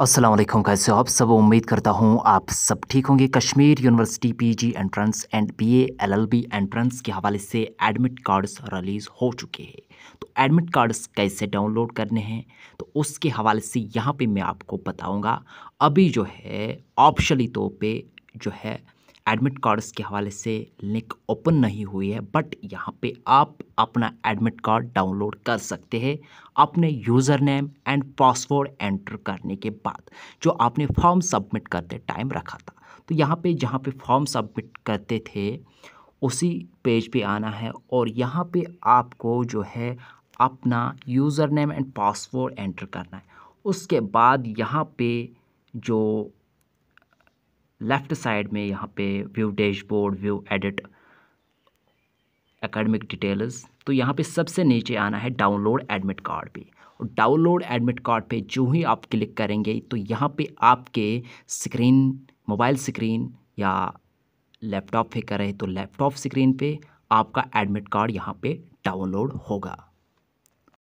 अस्सलाम वालेकुम कैसे हो आप सब उम्मीद करता हूँ आप सब ठीक होंगे Kashmir university PG entrance and BA LLB entrance के हवाले से एडमिट कार्ड्स रिलीज़ हो चुके हैं तो एडमिट कार्ड्स कैसे डाउनलोड करने हैं तो उसके हवाले से यहाँ पे मैं आपको बताऊँगा अभी जो है ऑप्शनली तौर पे जो है एडमिट कार्ड्स के हवाले से लिंक ओपन नहीं हुई है बट यहाँ पे आप अपना एडमिट कार्ड डाउनलोड कर सकते हैं अपने user name and password enter करने के बाद जो आपने फॉर्म सबमिट करते टाइम रखा था तो यहाँ पे जहाँ पे फॉर्म सबमिट करते थे उसी पेज पे आना है और यहाँ पे आपको जो है अपना user name and password enter करना है उसके बाद यहाँ पे जो लेफ़्ट साइड में यहाँ पे view dashboard view edit academic details तो यहाँ पे सबसे नीचे आना है डाउनलोड एडमिट कार्ड पे और डाउनलोड एडमिट कार्ड पे जो ही आप क्लिक करेंगे तो यहाँ पे आपके स्क्रीन मोबाइल स्क्रीन या लैपटॉप पे करें तो लैपटॉप स्क्रीन पे आपका एडमिट कार्ड यहाँ पे डाउनलोड होगा